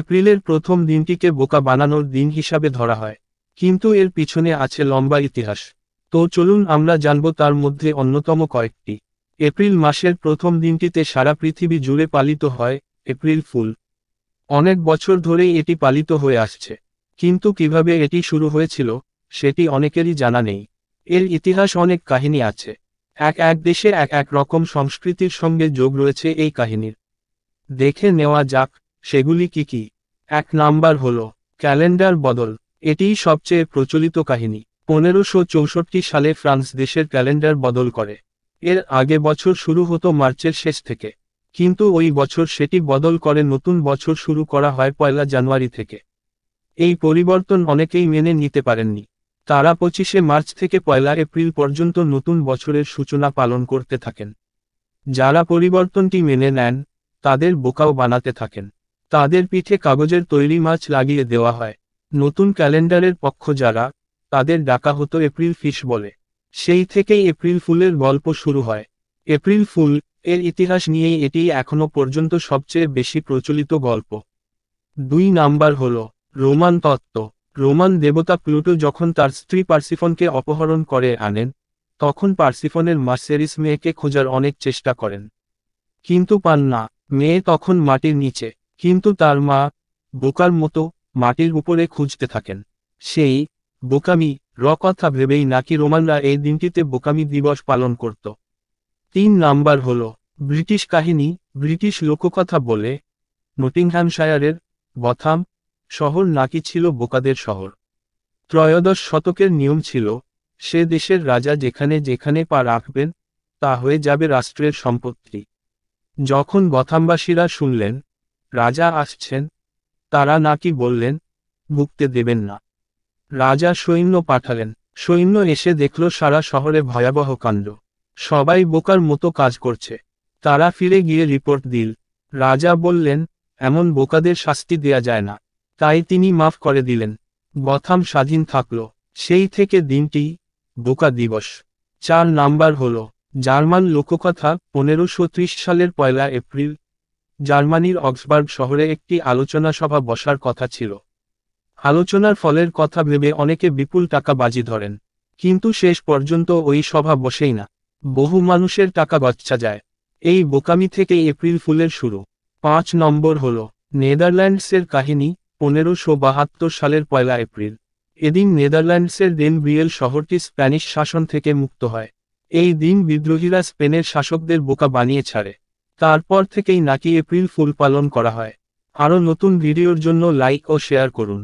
এপ্রিলের প্রথম দিনটিকে বোকা বানানোর দিন হিসাবে ধরা হয় কিন্তু এর পিছনে আছে লম্বা ইতিহাস তো চলুন আমরা জানব তার মধ্যে অন্যতম কয়েকটি এপ্রিল মাসের প্রথম দিনটিতে সারা পৃথিবী জুড়ে পালিত হয় এপ্রিল ফুল অনেক বছর ধরেই এটি পালিত হয়ে আসছে কিন্তু কিভাবে এটি শুরু হয়েছিল সেটি অনেকেরই জানা নেই এর ইতিহাস অনেক কাহিনী আছে এক এক দেশে এক এক রকম সংস্কৃতির সঙ্গে যোগ রয়েছে এই কাহিনীর দেখে নেওয়া যাক সেগুলি কি কি এক নাম্বার হল ক্যালেন্ডার বদল এটিই সবচেয়ে প্রচলিত কাহিনী পনেরোশো চৌষট্টি সালে ফ্রান্স দেশের ক্যালেন্ডার বদল করে এর আগে বছর শুরু হতো মার্চের শেষ থেকে কিন্তু ওই বছর সেটি বদল করে নতুন বছর শুরু করা হয় পয়লা জানুয়ারি থেকে এই পরিবর্তন অনেকেই মেনে নিতে পারেননি তারা পঁচিশে মার্চ থেকে পয়লা এপ্রিল পর্যন্ত নতুন বছরের সূচনা পালন করতে থাকেন যারা পরিবর্তনটি মেনে নেন তাদের বোকাও বানাতে থাকেন তাদের পিঠে কাগজের তৈরি মাছ লাগিয়ে দেওয়া হয় নতুন ক্যালেন্ডারের পক্ষ যারা তাদের ডাকা হতো এপ্রিল ফিশ বলে সেই থেকেই এপ্রিল ফুলের গল্প শুরু হয় এপ্রিল ফুল এর ইতিহাস নিয়েই এটি এখনো পর্যন্ত সবচেয়ে বেশি প্রচলিত গল্প দুই নাম্বার হল রোমান তত্ত্ব রোমান দেবতা প্লুটো যখন তার স্ত্রী পার্সিফনকে অপহরণ করে আনেন তখন পার্সিফনের মার্সেরিস মেয়েকে খোঁজার অনেক চেষ্টা করেন কিন্তু পান না মেয়ে তখন মাটির নিচে কিন্তু তার মা বোকার মতো মাটির উপরে খুঁজতে থাকেন সেই বোকামি র কথা ভেবেই নাকি রোমানরা এই দিনটিতে বোকামি দিবস পালন করত তিন নাম্বার হল ব্রিটিশ কাহিনী ব্রিটিশ লোককথা বলে নটিংহ্যামশায়ারের বথাম শহর নাকি ছিল বোকাদের শহর ত্রয়োদশ শতকের নিয়ম ছিল সে দেশের রাজা যেখানে যেখানে পা রাখবেন তা হয়ে যাবে রাষ্ট্রের সম্পত্তি যখন বথামবাসীরা শুনলেন রাজা আসছেন তারা নাকি বললেন ভুগতে দেবেন না রাজা সৈন্য পাঠালেন সৈন্য এসে দেখল সারা শহরে ভয়াবহ কাণ্ড সবাই বোকার মতো কাজ করছে তারা ফিরে গিয়ে রিপোর্ট দিল রাজা বললেন এমন বোকাদের শাস্তি দেয়া যায় না তাই তিনি মাফ করে দিলেন বথাম স্বাধীন থাকল সেই থেকে দিনটি বোকা দিবস চার নাম্বার হল জার্মান লোককথা পনেরোশো সালের পয়লা এপ্রিল জার্মানির অক্সবার্গ শহরে একটি আলোচনা সভা বসার কথা ছিল আলোচনার ফলের কথা ভেবে অনেকে বিপুল টাকা বাজি ধরেন কিন্তু শেষ পর্যন্ত ওই সভা বসেই না বহু মানুষের টাকা বাচ্চা যায় এই বোকামি থেকে এপ্রিল ফুলের শুরু পাঁচ নম্বর হল নেদারল্যান্ডসের কাহিনী পনেরোশো বাহাত্তর সালের পয়লা এপ্রিল এদিন নেদারল্যান্ডসের ডেন বিয়েল শহরটি স্প্যানিশ শাসন থেকে মুক্ত হয় এই দিন বিদ্রোহীরা স্পেনের শাসকদের বোকা বানিয়ে ছাড়ে তারপর থেকেই নাকি এপ্রিল ফুল পালন করা হয় আরও নতুন ভিডিওর জন্য লাইক ও শেয়ার করুন